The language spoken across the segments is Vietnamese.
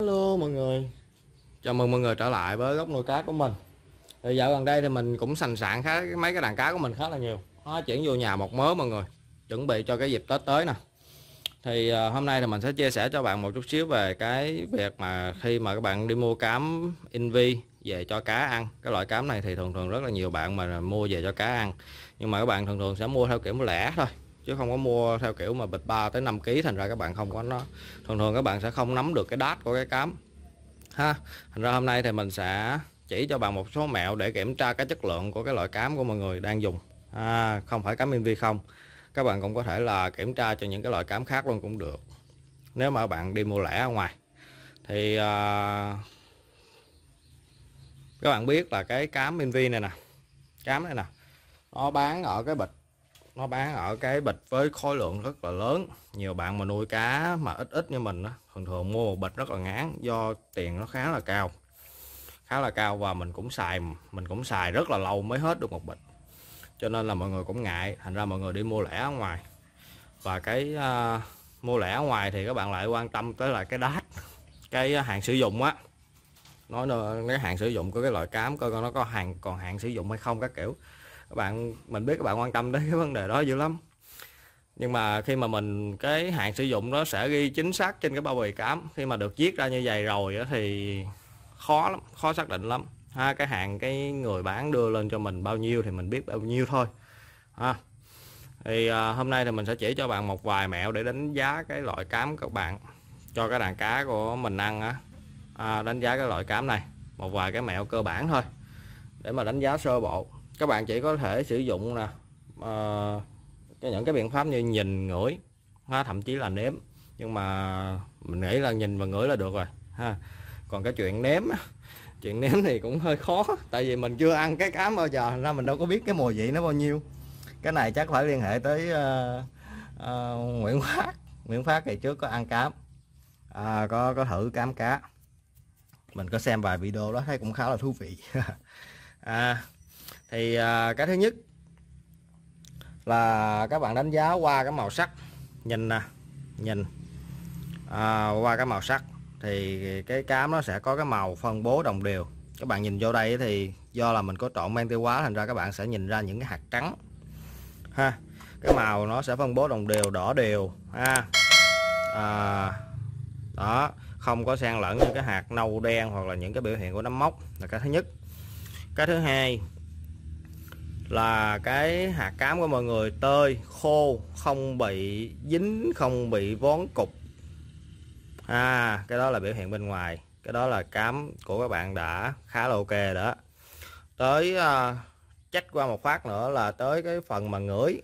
Hello mọi người Chào mừng mọi người trở lại với góc nuôi cá của mình thì Dạo gần đây thì mình cũng sành sạn khá mấy cái đàn cá của mình khá là nhiều Nó chuyển vô nhà một mớ mọi người Chuẩn bị cho cái dịp Tết tới nè Thì à, hôm nay thì mình sẽ chia sẻ cho bạn một chút xíu về cái việc mà khi mà các bạn đi mua cám invi về cho cá ăn Cái loại cám này thì thường thường rất là nhiều bạn mà mua về cho cá ăn Nhưng mà các bạn thường thường sẽ mua theo kiểu lẻ thôi chứ không có mua theo kiểu mà bịch 3 tới 5 kg thành ra các bạn không có nó thường thường các bạn sẽ không nắm được cái đát của cái cám ha thành ra hôm nay thì mình sẽ chỉ cho bạn một số mẹo để kiểm tra cái chất lượng của cái loại cám của mọi người đang dùng à, không phải cám in-vi không các bạn cũng có thể là kiểm tra cho những cái loại cám khác luôn cũng được nếu mà bạn đi mua lẻ ở ngoài thì à, các bạn biết là cái cám in-vi này nè cám này nè nó bán ở cái bịch nó bán ở cái bịch với khối lượng rất là lớn nhiều bạn mà nuôi cá mà ít ít như mình đó, thường thường mua một bịch rất là ngán do tiền nó khá là cao khá là cao và mình cũng xài mình cũng xài rất là lâu mới hết được một bịch cho nên là mọi người cũng ngại thành ra mọi người đi mua lẻ ở ngoài và cái uh, mua lẻ ở ngoài thì các bạn lại quan tâm tới là cái đát cái hàng sử dụng á nói là cái hàng sử dụng của cái loại cám coi nó có hàng còn hạn sử dụng hay không các kiểu các bạn mình biết các bạn quan tâm đến cái vấn đề đó dữ lắm nhưng mà khi mà mình cái hạn sử dụng nó sẽ ghi chính xác trên cái bao bì cám khi mà được viết ra như vậy rồi thì khó lắm khó xác định lắm ha cái hạn cái người bán đưa lên cho mình bao nhiêu thì mình biết bao nhiêu thôi ha thì à, hôm nay thì mình sẽ chỉ cho bạn một vài mẹo để đánh giá cái loại cám các bạn cho cái đàn cá của mình ăn á à, đánh giá cái loại cám này một vài cái mẹo cơ bản thôi để mà đánh giá sơ bộ các bạn chỉ có thể sử dụng là uh, ờ, những cái biện pháp như nhìn ngửi ha, thậm chí là nếm nhưng mà mình nghĩ là nhìn và ngửi là được rồi ha còn cái chuyện nếm chuyện nếm thì cũng hơi khó tại vì mình chưa ăn cái cám bao giờ ra mình đâu có biết cái mùi vị nó bao nhiêu cái này chắc phải liên hệ tới uh, uh, Nguyễn Phát Nguyễn Phát thì trước có ăn cám à, có có thử cám cá mình có xem vài video đó thấy cũng khá là thú vị à, thì à, cái thứ nhất là các bạn đánh giá qua cái màu sắc nhìn nè nhìn à, qua cái màu sắc thì cái cám nó sẽ có cái màu phân bố đồng đều các bạn nhìn vô đây thì do là mình có trộn men tiêu hóa thành ra các bạn sẽ nhìn ra những cái hạt trắng ha cái màu nó sẽ phân bố đồng đều đỏ đều ha à, đó không có xen lẫn những cái hạt nâu đen hoặc là những cái biểu hiện của nấm mốc là cái thứ nhất cái thứ hai là cái hạt cám của mọi người tơi khô không bị dính không bị vón cục à cái đó là biểu hiện bên ngoài cái đó là cám của các bạn đã khá là ok đó tới uh, à, chắc qua một phát nữa là tới cái phần mà ngửi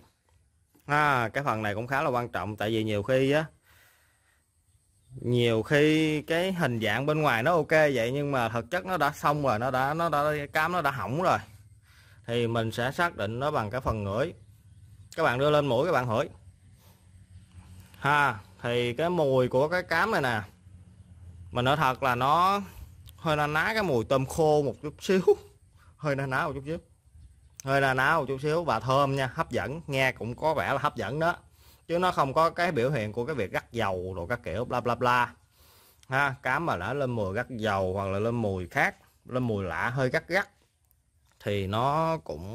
à, cái phần này cũng khá là quan trọng tại vì nhiều khi á nhiều khi cái hình dạng bên ngoài nó ok vậy nhưng mà thực chất nó đã xong rồi nó đã nó đã cám nó đã hỏng rồi thì mình sẽ xác định nó bằng cái phần ngửi các bạn đưa lên mũi các bạn hỏi ha thì cái mùi của cái cám này nè mình nói thật là nó hơi na ná cái mùi tôm khô một chút xíu hơi na ná một chút xíu hơi na ná một chút xíu và thơm nha hấp dẫn nghe cũng có vẻ là hấp dẫn đó chứ nó không có cái biểu hiện của cái việc gắt dầu rồi các kiểu bla bla bla ha cám mà đã lên mùi gắt dầu hoặc là lên mùi khác lên mùi lạ hơi gắt gắt thì nó cũng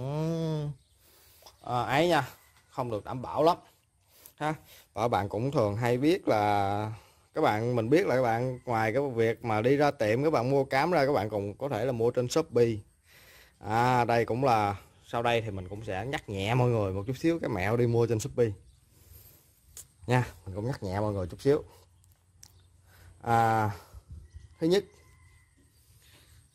à, ấy nha không được đảm bảo lắm ha và bạn cũng thường hay biết là các bạn mình biết là các bạn ngoài cái việc mà đi ra tiệm các bạn mua cám ra các bạn cũng có thể là mua trên shopee à đây cũng là sau đây thì mình cũng sẽ nhắc nhẹ mọi người một chút xíu cái mẹo đi mua trên shopee nha mình cũng nhắc nhẹ mọi người chút xíu à, thứ nhất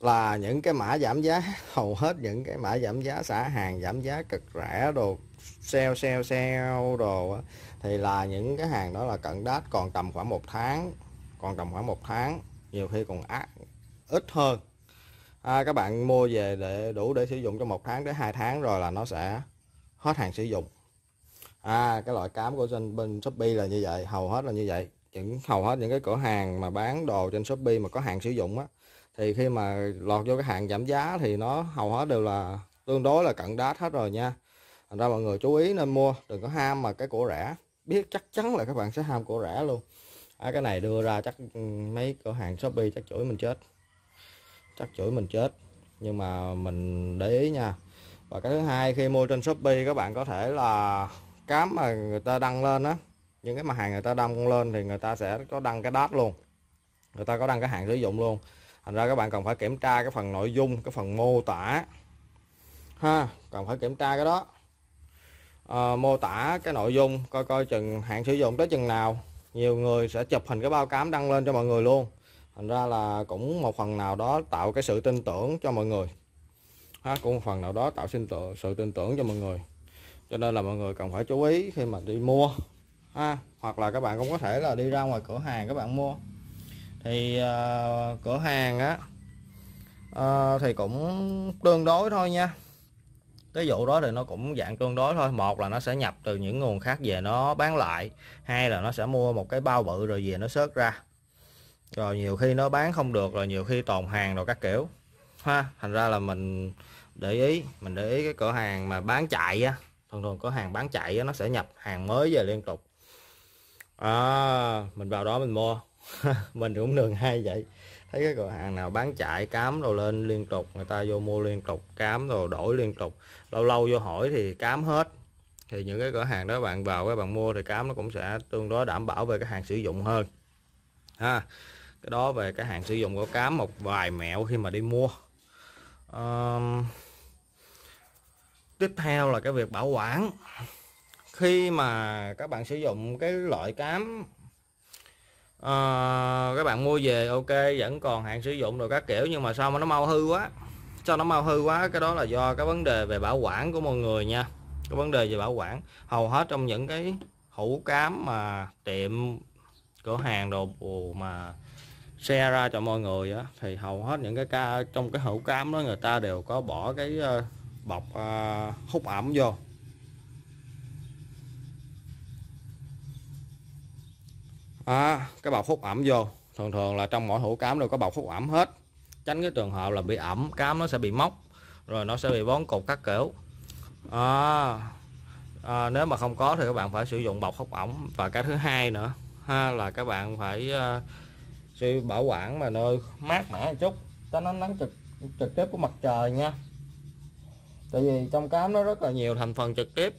là những cái mã giảm giá hầu hết những cái mã giảm giá xả hàng giảm giá cực rẻ đồ sale sale sale đồ thì là những cái hàng đó là cận đát còn tầm khoảng một tháng còn tầm khoảng một tháng nhiều khi còn ít hơn à, các bạn mua về để đủ để sử dụng trong một tháng đến hai tháng rồi là nó sẽ hết hàng sử dụng à cái loại cám của trên bên shopee là như vậy hầu hết là như vậy những hầu hết những cái cửa hàng mà bán đồ trên shopee mà có hàng sử dụng á thì khi mà lọt vô cái hạn giảm giá thì nó hầu hết đều là tương đối là cận đát hết rồi nha thành ra mọi người chú ý nên mua đừng có ham mà cái cổ rẻ biết chắc chắn là các bạn sẽ ham cổ rẻ luôn à, cái này đưa ra chắc ừ, mấy cửa hàng shopee chắc chửi mình chết chắc chửi mình chết nhưng mà mình để ý nha và cái thứ hai khi mua trên shopee các bạn có thể là cám mà người ta đăng lên á những cái mặt hàng người ta đăng lên thì người ta sẽ có đăng cái đát luôn người ta có đăng cái hàng sử dụng luôn thành ra các bạn cần phải kiểm tra cái phần nội dung cái phần mô tả ha cần phải kiểm tra cái đó à, mô tả cái nội dung coi coi chừng hạn sử dụng tới chừng nào nhiều người sẽ chụp hình cái bao cám đăng lên cho mọi người luôn thành ra là cũng một phần nào đó tạo cái sự tin tưởng cho mọi người ha, cũng một phần nào đó tạo sinh tự, sự tin tưởng cho mọi người cho nên là mọi người cần phải chú ý khi mà đi mua ha. hoặc là các bạn cũng có thể là đi ra ngoài cửa hàng các bạn mua thì uh, cửa hàng á uh, thì cũng tương đối thôi nha cái vụ đó thì nó cũng dạng tương đối thôi một là nó sẽ nhập từ những nguồn khác về nó bán lại hai là nó sẽ mua một cái bao bự rồi về nó sớt ra rồi nhiều khi nó bán không được rồi nhiều khi tồn hàng rồi các kiểu ha thành ra là mình để ý mình để ý cái cửa hàng mà bán chạy á thường thường cửa hàng bán chạy á, nó sẽ nhập hàng mới về liên tục à, mình vào đó mình mua mình cũng đường hay vậy thấy cái cửa hàng nào bán chạy cám rồi lên liên tục người ta vô mua liên tục cám rồi đổi liên tục lâu lâu vô hỏi thì cám hết thì những cái cửa hàng đó bạn vào các bạn mua thì cám nó cũng sẽ tương đối đảm bảo về cái hàng sử dụng hơn ha cái đó về cái hàng sử dụng của cám một vài mẹo khi mà đi mua um, tiếp theo là cái việc bảo quản khi mà các bạn sử dụng cái loại cám à, các bạn mua về ok vẫn còn hạn sử dụng rồi các kiểu nhưng mà sao mà nó mau hư quá sao nó mau hư quá cái đó là do cái vấn đề về bảo quản của mọi người nha cái vấn đề về bảo quản hầu hết trong những cái hũ cám mà tiệm cửa hàng đồ mà xe ra cho mọi người á thì hầu hết những cái ca trong cái hũ cám đó người ta đều có bỏ cái ờ, bọc ờ, hút ẩm vô à, cái bọc hút ẩm vô thường thường là trong mỗi hũ cám đều có bọc hút ẩm hết tránh cái trường hợp là bị ẩm cám nó sẽ bị móc rồi nó sẽ bị bón cột các kiểu à, à, nếu mà không có thì các bạn phải sử dụng bọc hút ẩm và cái thứ hai nữa ha là các bạn phải uh, bảo quản mà nơi mát mẻ một chút cho nó nắng trực trực tiếp của mặt trời nha tại vì trong cám nó rất là nhiều thành phần trực tiếp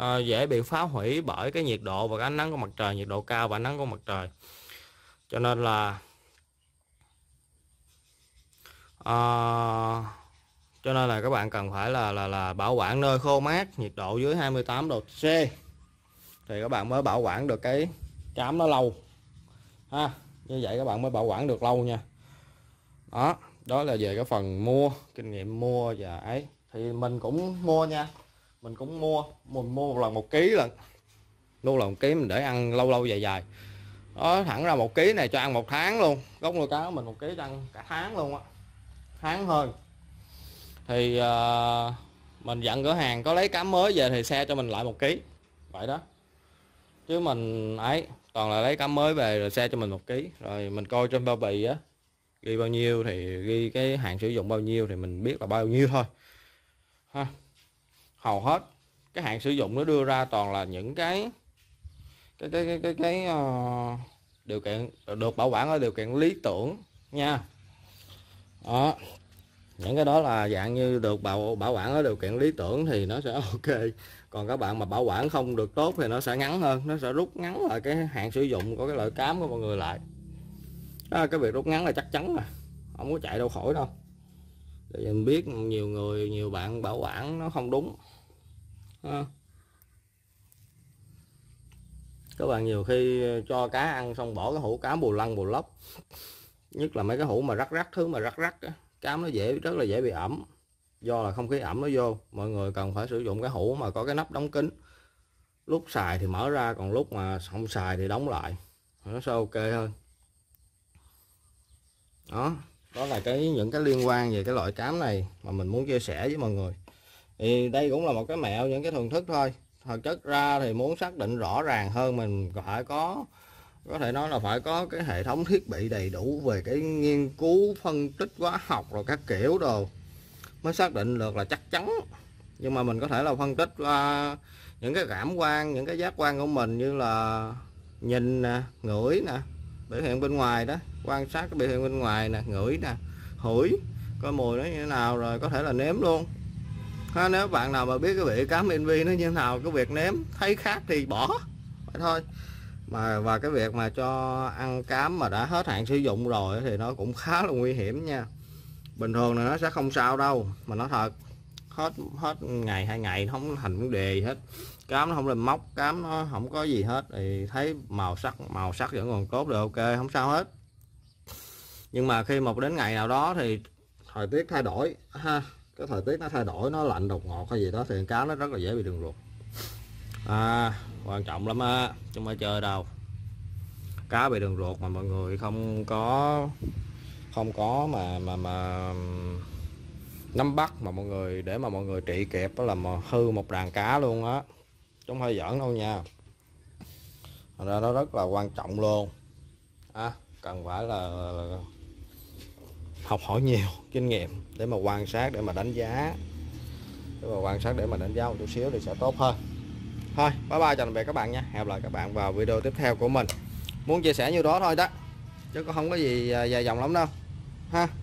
Ờ, dễ bị phá hủy bởi cái nhiệt độ và cái ánh nắng của mặt trời nhiệt độ cao và ánh nắng của mặt trời cho nên là à, cho nên là các bạn cần phải là là là bảo quản nơi khô mát nhiệt độ dưới 28 độ C thì các bạn mới bảo quản được cái cám nó lâu ha như vậy các bạn mới bảo quản được lâu nha đó đó là về cái phần mua kinh nghiệm mua và ấy thì mình cũng mua nha mình cũng mua mình mua một lần một ký lần luôn là một ký mình để ăn lâu lâu dài dài đó thẳng ra một ký này cho ăn một tháng luôn gốc nuôi cá của mình một ký ăn cả tháng luôn á tháng hơn thì uh, mình dặn cửa hàng có lấy cá mới về thì xe cho mình lại một ký vậy đó chứ mình ấy toàn là lấy cá mới về rồi xe cho mình một ký rồi mình coi trên bao bì á ghi bao nhiêu thì ghi cái hàng sử dụng bao nhiêu thì mình biết là bao nhiêu thôi ha hầu hết cái hạn sử dụng nó đưa ra toàn là những cái cái cái cái cái, cái uh, điều kiện được bảo quản ở điều kiện lý tưởng nha đó những cái đó là dạng như được bảo bảo quản ở điều kiện lý tưởng thì nó sẽ ok còn các bạn mà bảo quản không được tốt thì nó sẽ ngắn hơn nó sẽ rút ngắn lại cái hạn sử dụng của cái loại cám của mọi người lại đó, cái việc rút ngắn là chắc chắn rồi không có chạy đâu khỏi đâu thì mình biết nhiều người nhiều bạn bảo quản nó không đúng à. các bạn nhiều khi ờ, cho cá ăn xong bỏ cái hũ cá bù lăng bù lóc nhất là mấy cái hũ mà rắc rắc thứ mà rắc rắc á. cám nó dễ rất là dễ bị ẩm do là không khí ẩm nó vô mọi người cần phải sử dụng cái hũ mà có cái nắp đóng kín lúc xài thì mở ra còn lúc mà không xài thì đóng lại nó sẽ ok hơn đó đó là cái những cái liên quan về cái loại cám này mà mình muốn chia sẻ với mọi người thì đây cũng là một cái mẹo những cái thường thức thôi thực chất ra thì muốn xác định rõ ràng hơn mình phải có có thể nói là phải có cái hệ thống thiết bị đầy đủ về cái nghiên cứu phân tích hóa học rồi các kiểu đồ mới xác định được là chắc chắn nhưng mà mình có thể là phân tích qua những cái cảm quan những cái giác quan của mình như là nhìn nè ngửi nè biểu hiện bên ngoài đó quan sát cái biểu hiện bên ngoài nè ngửi nè hửi coi mùi nó như thế nào rồi có thể là nếm luôn ha, nếu bạn nào mà biết cái vị cám invi nó như thế nào cái việc ném thấy khác thì bỏ vậy thôi mà và cái việc mà cho ăn cám mà đã hết hạn sử dụng rồi thì nó cũng khá là nguy hiểm nha bình thường là nó sẽ không sao đâu mà nó thật hết hết ngày hai ngày nó không thành vấn đề gì hết cám nó không làm móc cám nó không có gì hết thì thấy màu sắc màu sắc vẫn còn tốt được ok không sao hết nhưng mà khi một đến ngày nào đó thì thời tiết thay đổi ha cái thời tiết nó thay đổi nó lạnh đột ngọt hay gì đó thì cá nó rất là dễ bị đường ruột à, quan trọng lắm á chúng ta chơi đâu cá bị đường ruột mà mọi người không có không có mà mà mà nắm bắt mà mọi người để mà mọi người trị kẹp đó là mà hư một đàn cá luôn á chúng hơi giỡn đâu nha Thành ra nó rất là quan trọng luôn à, cần phải là, là học hỏi nhiều kinh nghiệm để mà quan sát để mà đánh giá để mà quan sát để mà đánh giá một chút xíu thì sẽ tốt hơn thôi bye bye chào tạm biệt các bạn nha hẹn lại các bạn vào video tiếp theo của mình muốn chia sẻ như đó thôi đó chứ không có gì à, dài dòng lắm đâu ha